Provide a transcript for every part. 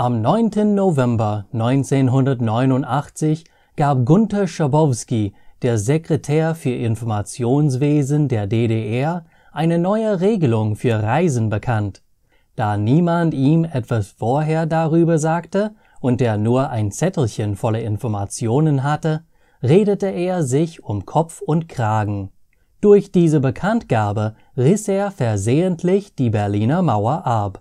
Am 9. November 1989 gab Gunter Schabowski, der Sekretär für Informationswesen der DDR, eine neue Regelung für Reisen bekannt. Da niemand ihm etwas vorher darüber sagte und er nur ein Zettelchen voller Informationen hatte, redete er sich um Kopf und Kragen. Durch diese Bekanntgabe riss er versehentlich die Berliner Mauer ab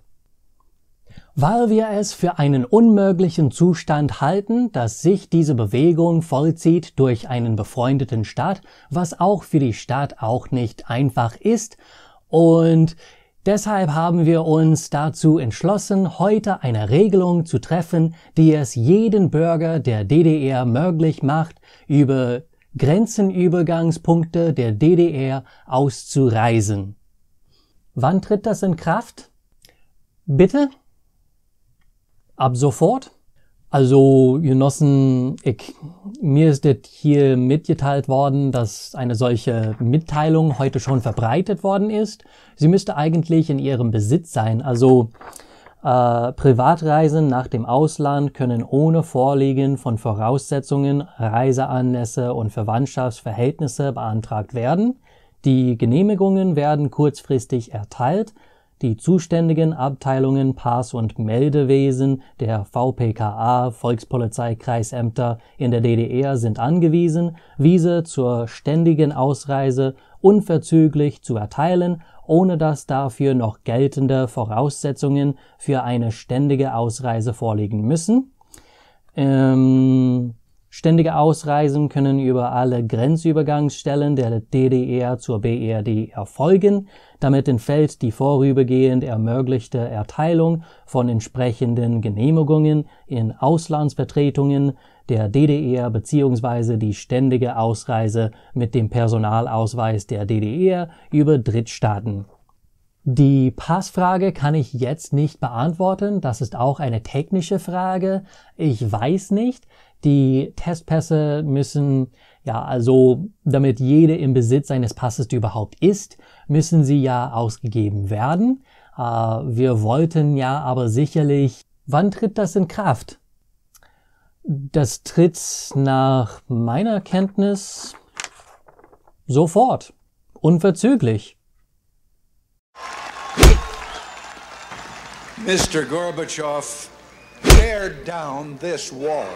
weil wir es für einen unmöglichen Zustand halten, dass sich diese Bewegung vollzieht durch einen befreundeten Staat, was auch für die Stadt auch nicht einfach ist. Und deshalb haben wir uns dazu entschlossen, heute eine Regelung zu treffen, die es jeden Bürger der DDR möglich macht, über Grenzenübergangspunkte der DDR auszureisen. Wann tritt das in Kraft? Bitte? ab sofort. Also, Genossen, ich, mir ist das hier mitgeteilt worden, dass eine solche Mitteilung heute schon verbreitet worden ist. Sie müsste eigentlich in ihrem Besitz sein. Also, äh, Privatreisen nach dem Ausland können ohne Vorliegen von Voraussetzungen, Reiseanlässe und Verwandtschaftsverhältnisse beantragt werden. Die Genehmigungen werden kurzfristig erteilt die zuständigen Abteilungen Pass und Meldewesen der VPKA, Volkspolizeikreisämter in der DDR sind angewiesen, Visa zur ständigen Ausreise unverzüglich zu erteilen, ohne dass dafür noch geltende Voraussetzungen für eine ständige Ausreise vorliegen müssen. Ähm, Ständige Ausreisen können über alle Grenzübergangsstellen der DDR e zur BRD e erfolgen, damit entfällt die vorübergehend ermöglichte Erteilung von entsprechenden Genehmigungen in Auslandsvertretungen der DDR e bzw. die ständige Ausreise mit dem Personalausweis der DDR über Drittstaaten. Die Passfrage kann ich jetzt nicht beantworten, das ist auch eine technische Frage. Ich weiß nicht, die Testpässe müssen, ja, also damit jede im Besitz eines Passes überhaupt ist, müssen sie ja ausgegeben werden. Äh, wir wollten ja aber sicherlich, wann tritt das in Kraft? Das tritt nach meiner Kenntnis sofort, unverzüglich. Mr. Gorbachev, tear down this wall.